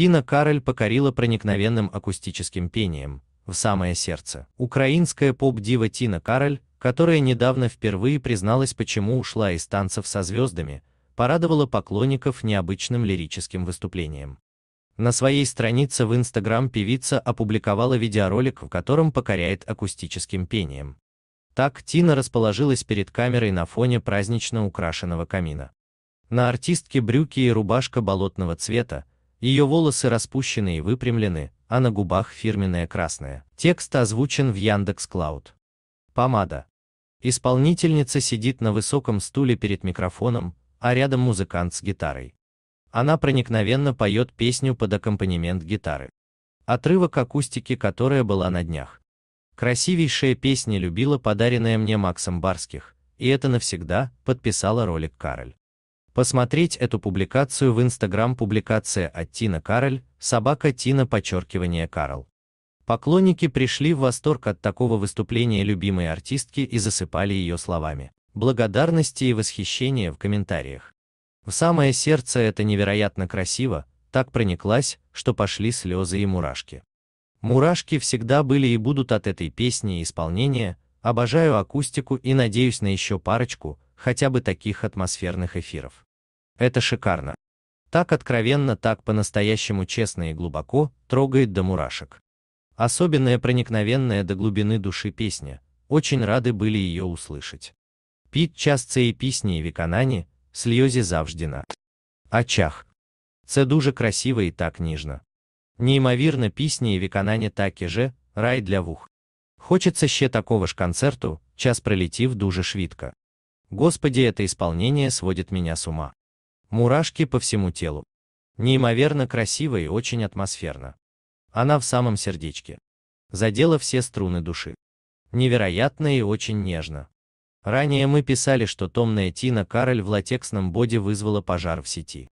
Тина Кароль покорила проникновенным акустическим пением, в самое сердце. Украинская поп-дива Тина Кароль, которая недавно впервые призналась, почему ушла из танцев со звездами, порадовала поклонников необычным лирическим выступлением. На своей странице в Instagram певица опубликовала видеоролик, в котором покоряет акустическим пением. Так Тина расположилась перед камерой на фоне празднично украшенного камина. На артистке брюки и рубашка болотного цвета, ее волосы распущены и выпрямлены, а на губах фирменная красная. Текст озвучен в Яндекс Клауд. Помада. Исполнительница сидит на высоком стуле перед микрофоном, а рядом музыкант с гитарой. Она проникновенно поет песню под аккомпанемент гитары. Отрывок акустики, которая была на днях. Красивейшая песня любила подаренная мне Максом Барских, и это навсегда, подписала ролик Кароль. Посмотреть эту публикацию в Instagram публикация от Тина Кароль, собака Тина подчеркивание Карл. Поклонники пришли в восторг от такого выступления любимой артистки и засыпали ее словами. Благодарности и восхищения в комментариях. В самое сердце это невероятно красиво, так прониклась, что пошли слезы и мурашки. Мурашки всегда были и будут от этой песни и исполнения, обожаю акустику и надеюсь на еще парочку, хотя бы таких атмосферных эфиров. Это шикарно. Так откровенно, так по-настоящему честно и глубоко, трогает до мурашек. Особенная проникновенная до глубины души песня, очень рады были ее услышать. Пит час цієї пісні і виконання, сльозі завжди на очах. Це дуже красиво и так ніжно. Неймовірно песни і виконання так же, рай для вух. Хочется ще такого ж концерту, час пролетів дуже швидко. Господи, это исполнение сводит меня с ума. Мурашки по всему телу. Неимоверно красиво и очень атмосферно. Она в самом сердечке. Задела все струны души. Невероятно и очень нежно. Ранее мы писали, что томная Тина Кароль в латексном боди вызвала пожар в сети.